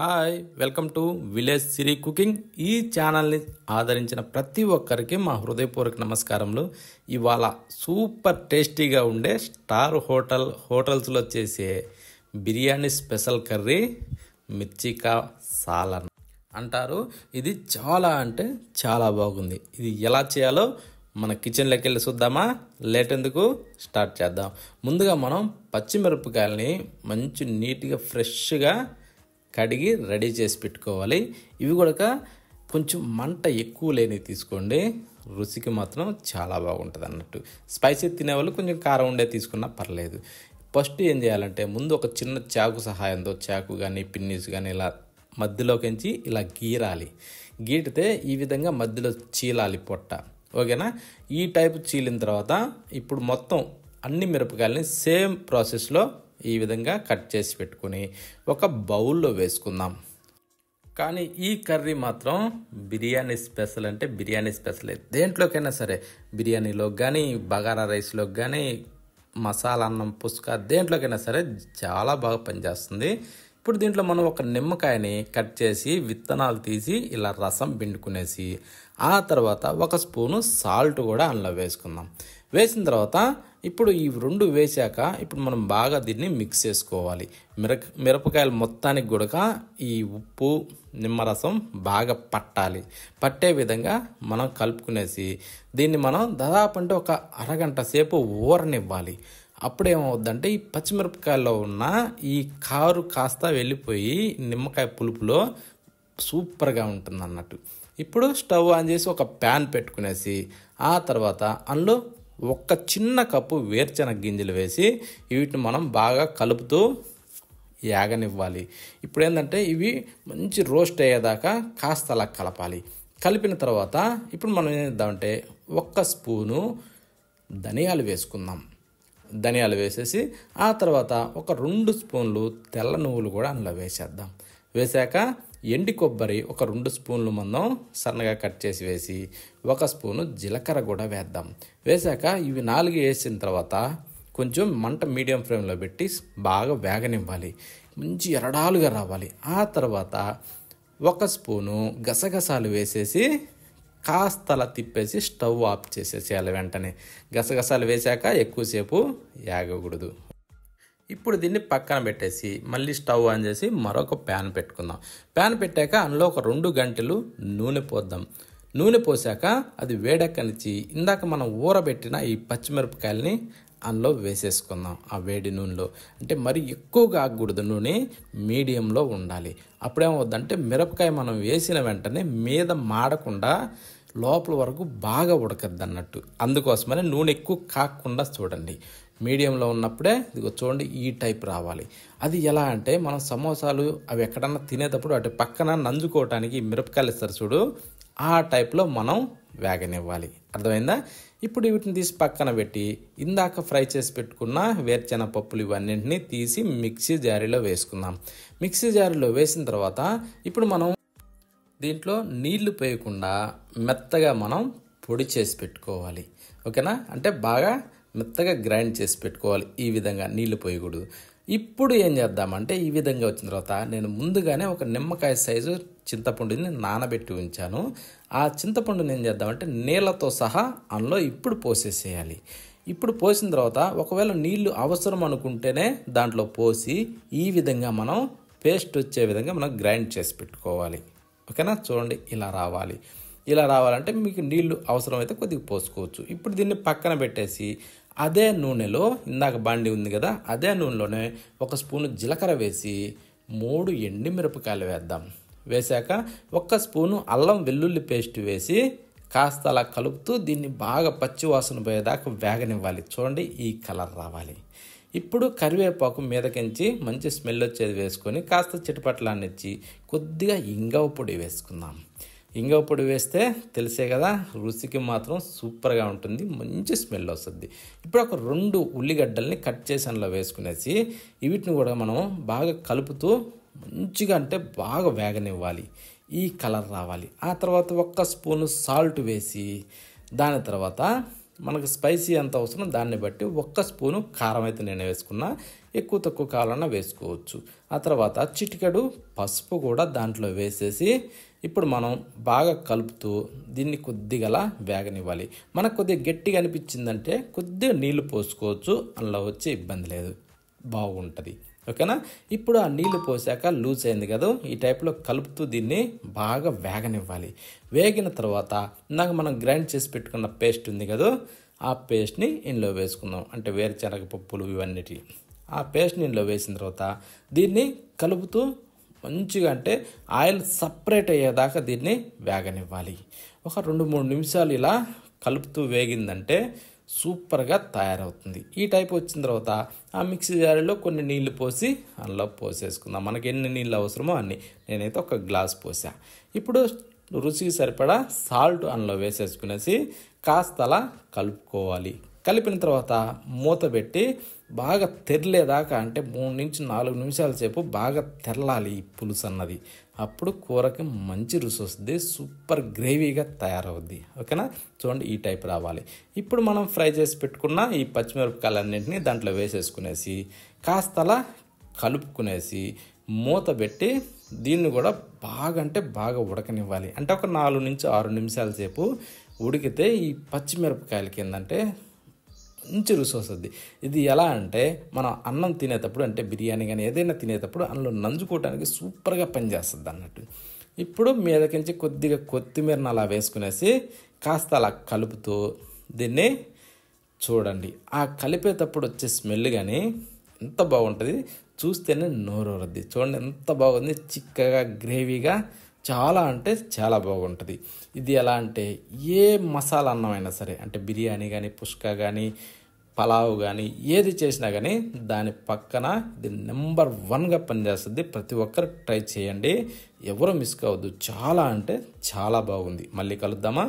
hi welcome to village Siri cooking ఈ ఛానల్ని ఆదరించిన ప్రతి ఒక్కరికి మా హృదయపూర్వక నమస్కారములు ఇవాళ సూపర్ టేస్టీగా ఉండే స్టార్ హోటల్ హోటల్స్లో చేసే బిర్యానీ స్పెషల్ కర్రీ మిర్చికా సాలన్ అంటారు ఇది చాలా అంటే చాలా బాగుంది ఇది ఎలా చేయాలో మన కిచెన్లోకి వెళ్ళి చూద్దామా లేట్ ఎందుకు స్టార్ట్ చేద్దాం ముందుగా మనం పచ్చిమిరపకాయలని మంచి నీట్గా ఫ్రెష్గా కడిగి రెడీ చేసి పెట్టుకోవాలి ఇవి కూడా కొంచెం మంట ఎక్కువ లేని తీసుకోండి రుచికి మాత్రం చాలా బాగుంటుంది అన్నట్టు స్పైసీ తినేవాళ్ళు కొంచెం కారం ఉండే తీసుకున్నా పర్లేదు ఫస్ట్ ఏం చేయాలంటే ముందు ఒక చిన్న చాకు సహాయంతో చాకు కానీ పిన్నీస్ కానీ ఇలా మధ్యలోకించి ఇలా గీరాలి గీటితే ఈ విధంగా మధ్యలో చీలాలి పొట్ట ఓకేనా ఈ టైపు చీలిన తర్వాత ఇప్పుడు మొత్తం అన్ని మిరపకాయలని సేమ్ ప్రాసెస్లో ఈ విధంగా కట్ చేసి పెట్టుకుని ఒక బౌల్లో వేసుకుందాం కానీ ఈ కర్రీ మాత్రం బిర్యానీ స్పెషల్ అంటే బిర్యానీ స్పెషలే దేంట్లోకైనా సరే బిర్యానీలోకి కానీ బగారా రైస్లోకి కానీ మసాలా అన్నం పుసుక దేంట్లోకైనా సరే చాలా బాగా పనిచేస్తుంది ఇప్పుడు దీంట్లో మనం ఒక నిమ్మకాయని కట్ చేసి విత్తనాలు తీసి ఇలా రసం పిండుకునేసి ఆ తర్వాత ఒక స్పూను సాల్ట్ కూడా అందులో వేసుకుందాం వేసిన తర్వాత ఇప్పుడు ఈ రెండు వేసాక ఇప్పుడు మనం బాగా దీన్ని మిక్స్ చేసుకోవాలి మిర మిరపకాయలు మొత్తానికి కూడా ఈ ఉప్పు నిమ్మరసం బాగా పట్టాలి పట్టే విధంగా మనం కలుపుకునేసి దీన్ని మనం దాదాపు అంటే ఒక అరగంట సేపు ఊరనివ్వాలి అప్పుడేమవుద్దంటే ఈ పచ్చిమిరపకాయల్లో ఉన్న ఈ కారు కాస్త వెళ్ళిపోయి నిమ్మకాయ పులుపులో సూపర్గా ఉంటుంది అన్నట్టు ఇప్పుడు స్టవ్ ఆన్ చేసి ఒక ప్యాన్ పెట్టుకునేసి ఆ తర్వాత అందులో ఒక్క చిన్న కప్పు వేర్చనగ గింజలు వేసి వీటిని మనం బాగా కలుపుతూ యాగనివ్వాలి ఇప్పుడు ఏంటంటే ఇవి మంచి రోస్ట్ అయ్యేదాకా కాస్త అలా కలపాలి కలిపిన తర్వాత ఇప్పుడు మనం ఏం చేద్దామంటే ఒక్క స్పూను ధనియాలు వేసుకుందాం ధనియాలు వేసేసి ఆ తర్వాత ఒక రెండు స్పూన్లు తెల్ల నువ్వులు కూడా అందులో వేసేద్దాం వేశాక ఎండి కొబ్బరి ఒక రెండు స్పూన్లు మనం సన్నగా కట్ చేసి వేసి ఒక స్పూను జీలకర్ర కూడా వేద్దాం వేశాక ఇవి నాలుగు వేసిన తర్వాత కొంచెం మంట మీడియం ఫ్లేమ్లో పెట్టి బాగా వేగనివ్వాలి మంచి ఎరడాలుగా రావాలి ఆ తర్వాత ఒక స్పూను గసగసాలు వేసేసి కాస్తలా తిప్పేసి స్టవ్ ఆఫ్ చేసేసేయాలి వెంటనే గసగసాలు వేశాక ఎక్కువసేపు యాగకూడదు ఇప్పుడు దీన్ని పక్కన పెట్టేసి మళ్ళీ స్టవ్ ఆన్ చేసి మరొక ప్యాన్ పెట్టుకుందాం ప్యాన్ పెట్టాక అందులో ఒక రెండు గంటలు నూనె పోద్దాం నూనె పోసాక అది వేడెక్కనిచ్చి ఇందాక మనం ఊరబెట్టిన ఈ పచ్చిమిరపకాయలని అందులో వేసేసుకుందాం ఆ వేడి నూనెలో అంటే మరి ఎక్కువగా ఆగకూడదు నూనె మీడియంలో ఉండాలి అప్పుడేమవుద్దంటే మిరపకాయ మనం వేసిన వెంటనే మీద మాడకుండా లోపల వరకు బాగా ఉడకద్ది అన్నట్టు అందుకోసమని నూనె ఎక్కువ కాకుండా చూడండి మీడియంలో ఉన్నప్పుడే ఇదిగో చూడండి ఈ టైప్ రావాలి అది ఎలా అంటే మనం సమోసాలు అవి ఎక్కడన్నా తినేటప్పుడు అటు పక్కన నంజుకోవటానికి మిరపకాయలు ఇస్తారు చూడు ఆ టైప్లో మనం వేగనివ్వాలి అర్థమైందా ఇప్పుడు వీటిని తీసి పక్కన పెట్టి ఇందాక ఫ్రై చేసి పెట్టుకున్న వేరుచెన పప్పులు ఇవన్నింటినీ తీసి మిక్సీ జారీలో వేసుకుందాం మిక్సీ జారీలో వేసిన తర్వాత ఇప్పుడు మనం దీంట్లో నీళ్లు పోయకుండా మెత్తగా మనం పొడి చేసి పెట్టుకోవాలి ఓకేనా అంటే బాగా మెత్తగా గ్రైండ్ చేసి పెట్టుకోవాలి ఈ విధంగా నీళ్లు పోయకూడదు ఇప్పుడు ఏం చేద్దామంటే ఈ విధంగా వచ్చిన తర్వాత నేను ముందుగానే ఒక నిమ్మకాయ సైజు చింతపండుని నానబెట్టి ఉంచాను ఆ చింతపండుని ఏం చేద్దామంటే నీళ్ళతో సహా అందులో ఇప్పుడు పోసేసేయాలి ఇప్పుడు పోసిన తర్వాత ఒకవేళ నీళ్లు అవసరం అనుకుంటేనే దాంట్లో పోసి ఈ విధంగా మనం పేస్ట్ వచ్చే విధంగా మనం గ్రైండ్ చేసి పెట్టుకోవాలి ఓకేనా చూడండి ఇలా రావాలి ఇలా రావాలంటే మీకు నీళ్లు అవసరమైతే కొద్దిగా పోసుకోవచ్చు ఇప్పుడు దీన్ని పక్కన పెట్టేసి అదే నూనెలో ఇందాక బండి ఉంది కదా అదే నూనెలోనే ఒక స్పూను జీలకర్ర వేసి మూడు ఎండి మిరపకాయలు వేద్దాం వేశాక ఒక్క స్పూను అల్లం వెల్లుల్లి పేస్ట్ వేసి కాస్త అలా కలుపుతూ దీన్ని బాగా పచ్చివాసన పోయేదాకా వేగనివ్వాలి చూడండి ఈ కలర్ రావాలి ఇప్పుడు కరివేపాకు మీదకించి మంచి స్మెల్ వచ్చేది వేసుకొని కాస్త చిటపట్లాన్నిచ్చి కొద్దిగా ఇంగవ పొడి వేసుకుందాం ఇంగవ పొడి వేస్తే తెలిసే కదా రుచికి మాత్రం సూపర్గా ఉంటుంది మంచి స్మెల్ వస్తుంది ఇప్పుడు ఒక రెండు ఉల్లిగడ్డల్ని కట్ అందులో వేసుకునేసి వీటిని కూడా మనం బాగా కలుపుతూ మంచిగా అంటే బాగా వేగనివ్వాలి ఈ కలర్ రావాలి ఆ తర్వాత ఒక్క స్పూను సాల్ట్ వేసి దాని తర్వాత మనకు స్పైసీ ఎంత అవసరం దాన్ని బట్టి ఒక్క స్పూను కారం అయితే నేను వేసుకున్నా ఎక్కువ తక్కువ కావాలన్నా వేసుకోవచ్చు ఆ తర్వాత చిటికెడు పసుపు కూడా దాంట్లో వేసేసి ఇప్పుడు మనం బాగా కలుపుతూ దీన్ని కొద్దిగా వేగనివ్వాలి మనకు కొద్దిగా గట్టిగా అనిపించిందంటే కొద్దిగా నీళ్లు పోసుకోవచ్చు అందులో వచ్చే ఇబ్బంది లేదు బాగుంటుంది ఓకేనా ఇప్పుడు ఆ నీళ్లు పోసాక లూజ్ అయింది కదా ఈ టైప్లో కలుపుతూ దీన్ని బాగా వేగనివ్వాలి వేగిన తర్వాత ఇందాక మనం గ్రైండ్ చేసి పెట్టుకున్న పేస్ట్ ఉంది కదా ఆ పేస్ట్ని ఇందులో వేసుకుందాం అంటే వేరుశనగ పప్పులు ఇవన్నిటి ఆ పేస్ట్ని ఇందులో వేసిన తర్వాత దీన్ని కలుపుతూ మంచిగా అంటే ఆయిల్ సపరేట్ అయ్యేదాకా దీన్ని వేగనివ్వాలి ఒక రెండు మూడు నిమిషాలు ఇలా కలుపుతూ వేగిందంటే సూపర్గా తయారవుతుంది ఈ టైప్ వచ్చిన తర్వాత ఆ మిక్సీ జారీలో కొన్ని నీళ్లు పోసి అందులో పోసేసుకుందాం మనకి ఎన్ని నీళ్ళు అవసరమో అన్ని నేనైతే ఒక గ్లాస్ పోసా ఇప్పుడు రుచికి సరిపడా సాల్ట్ అందులో వేసేసుకునేసి కాస్త అలా కలుపుకోవాలి కలిపిన తర్వాత మూత పెట్టి బాగా తెరలేదాకా అంటే మూడు నుంచి నాలుగు నిమిషాల సేపు బాగా తెరలాలి ఈ పులుసు అన్నది అప్పుడు కూరకి మంచి రుచి వస్తుంది సూపర్ గ్రేవీగా తయారవుద్ది ఓకేనా చూడండి ఈ టైప్ రావాలి ఇప్పుడు మనం ఫ్రై చేసి పెట్టుకున్న ఈ పచ్చిమిరపకాయలన్నింటినీ దాంట్లో వేసేసుకునేసి కాస్తలా కలుపుకునేసి మూత పెట్టి దీన్ని కూడా బాగా అంటే బాగా ఉడకనివ్వాలి అంటే ఒక నాలుగు నుంచి ఆరు నిమిషాల సేపు ఉడికితే ఈ పచ్చిమిరపకాయలకి ఏంటంటే మంచి రుచి వస్తుంది ఇది ఎలా అంటే మనం అన్నం తినేటప్పుడు అంటే బిర్యానీ కానీ ఏదైనా తినేటప్పుడు అందులో నంజుకోవడానికి సూపర్గా పనిచేస్తుంది అన్నట్టు ఇప్పుడు మీదకించి కొద్దిగా కొత్తిమీరను అలా వేసుకునేసి కాస్త అలా కలుపుతూ దీన్ని చూడండి ఆ కలిపేటప్పుడు వచ్చే స్మెల్ కానీ ఎంత బాగుంటుంది చూస్తేనే నోరూరద్ది చూడండి ఎంత బాగుంది చిక్కగా గ్రేవీగా చాలా అంటే చాలా బాగుంటుంది ఇది ఎలా అంటే ఏ మసాలా అన్నమైనా సరే అంటే బిర్యానీ కానీ పుష్క కానీ పలావ్ కానీ ఏది చేసినా కానీ దాని పక్కన ఇది నెంబర్ వన్గా పనిచేస్తుంది ప్రతి ఒక్కరు ట్రై చేయండి ఎవరు మిస్ కావద్దు చాలా అంటే చాలా బాగుంది మళ్ళీ కలుద్దామా